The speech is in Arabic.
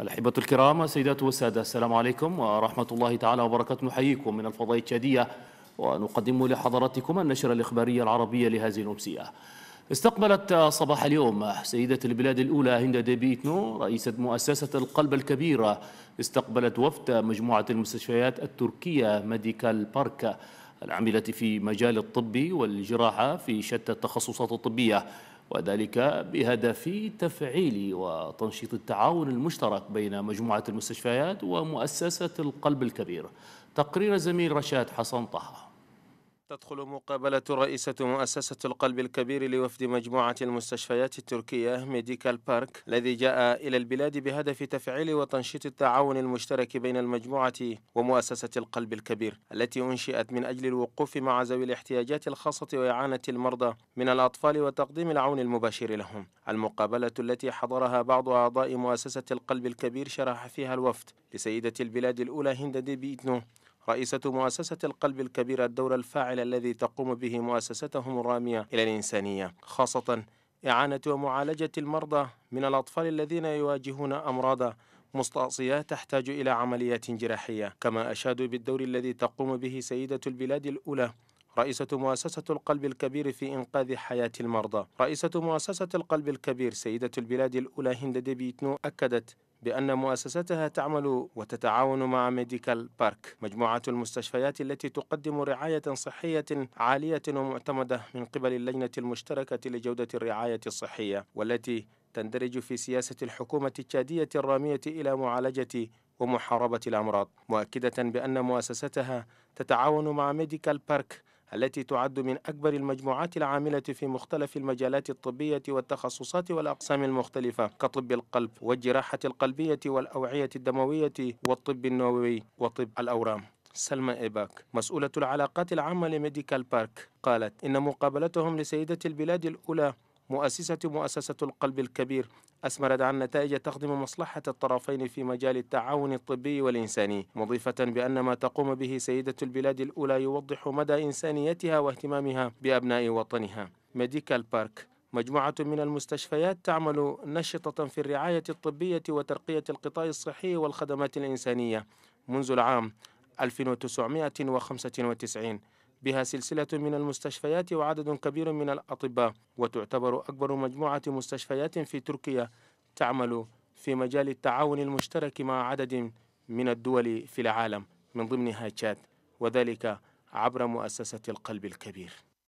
الأحبة الكرام السيدات والسادة السلام عليكم ورحمة الله تعالى وبركاته نحييكم من الفضاء التشادية ونقدم لحضراتكم النشرة الإخبارية العربية لهذه الأمسية استقبلت صباح اليوم سيدة البلاد الأولى هند ديبيتنو رئيسة مؤسسة القلب الكبيرة استقبلت وفد مجموعة المستشفيات التركية ميديكال بارك العاملة في مجال الطب والجراحة في شتى التخصصات الطبية وذلك بهدف تفعيل وتنشيط التعاون المشترك بين مجموعة المستشفيات ومؤسسة القلب الكبير تقرير زميل رشاد حسن طه تدخل مقابلة رئيسة مؤسسة القلب الكبير لوفد مجموعة المستشفيات التركية ميديكال بارك الذي جاء إلى البلاد بهدف تفعيل وتنشيط التعاون المشترك بين المجموعة ومؤسسة القلب الكبير التي أنشئت من أجل الوقوف مع ذوي الاحتياجات الخاصة وإعانة المرضى من الأطفال وتقديم العون المباشر لهم المقابلة التي حضرها بعض أعضاء مؤسسة القلب الكبير شرح فيها الوفد لسيدة البلاد الأولى هند ديبي إتنو رئيسة مؤسسة القلب الكبير الدور الفاعل الذي تقوم به مؤسستهم الرامية إلى الإنسانية خاصة إعانة ومعالجة المرضى من الأطفال الذين يواجهون أمراض مستعصية تحتاج إلى عمليات جراحية كما أشادوا بالدور الذي تقوم به سيدة البلاد الأولى رئيسة مؤسسة القلب الكبير في إنقاذ حياة المرضى رئيسة مؤسسة القلب الكبير سيدة البلاد الأولى هند ديبيتنو أكدت بأن مؤسستها تعمل وتتعاون مع ميديكال بارك مجموعة المستشفيات التي تقدم رعاية صحية عالية ومعتمدة من قبل اللجنة المشتركة لجودة الرعاية الصحية والتي تندرج في سياسة الحكومة التشادية الرامية إلى معالجة ومحاربة الأمراض مؤكدة بأن مؤسستها تتعاون مع ميديكال بارك التي تعد من أكبر المجموعات العاملة في مختلف المجالات الطبية والتخصصات والأقسام المختلفة كطب القلب والجراحة القلبية والأوعية الدموية والطب النووي وطب الأورام سلمى إيباك مسؤولة العلاقات العامة لميديكال بارك قالت إن مقابلتهم لسيدة البلاد الأولى مؤسسة مؤسسة القلب الكبير أسمرت عن نتائج تخدم مصلحة الطرفين في مجال التعاون الطبي والإنساني مضيفة بأن ما تقوم به سيدة البلاد الأولى يوضح مدى إنسانيتها واهتمامها بأبناء وطنها ميديكال بارك مجموعة من المستشفيات تعمل نشطة في الرعاية الطبية وترقية القطاع الصحي والخدمات الإنسانية منذ العام 1995 بها سلسلة من المستشفيات وعدد كبير من الأطباء وتعتبر أكبر مجموعة مستشفيات في تركيا تعمل في مجال التعاون المشترك مع عدد من الدول في العالم من ضمنها تشاد وذلك عبر مؤسسة القلب الكبير